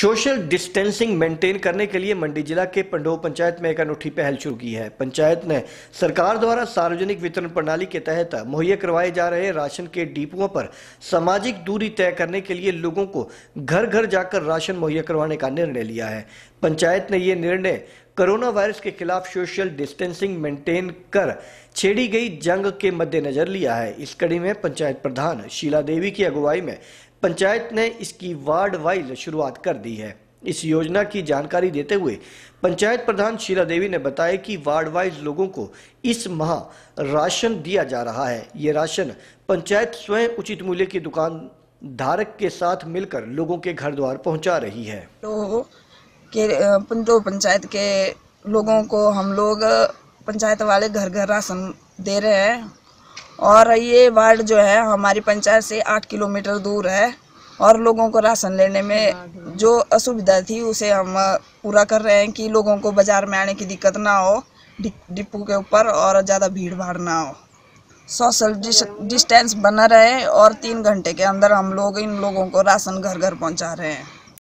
social distancing maintain करने के लिए मंडी जिला के पंडोह पंचायत में एक अनूठी पहल शुरू की है पंचायत ने सरकार द्वारा सार्वजनिक वितरण प्रणाली के तहत मुहैया करवाए जा रहे राशन के डिपुओं पर सामाजिक दूरी तय करने के लिए लोगों को घर घर जाकर राशन मुहैया करवाने का निर्णय लिया है पंचायत ने ये निर्णय कोरोना वायरस के खिलाफ सोशल डिस्टेंसिंग मेंटेन कर छेड़ी गई जंग के मद्देनजर लिया है इस कड़ी में पंचायत प्रधान शीला देवी की अगुवाई में पंचायत ने इसकी वार्ड वाइज शुरुआत कर दी है इस योजना की जानकारी देते हुए पंचायत प्रधान शीला देवी ने बताया कि वार्ड वाइज लोगों को इस माह राशन दिया जा रहा है ये राशन पंचायत स्वयं उचित मूल्य की दुकान धारक के साथ मिलकर लोगों के घर द्वार पहुंचा रही है लोगों के पंचायत के लोगों को हम लोग पंचायत वाले घर घर राशन दे रहे हैं और ये वार्ड जो है हमारी पंचायत से आठ किलोमीटर दूर है और लोगों को राशन लेने में जो असुविधा थी उसे हम पूरा कर रहे हैं कि लोगों को बाज़ार में आने की दिक्कत ना हो डिपो के ऊपर और ज़्यादा भीड़ भाड़ ना हो सोशल डिस्टेंस बना रहे और तीन घंटे के अंदर हम लोग इन लोगों को राशन घर घर पहुंचा रहे हैं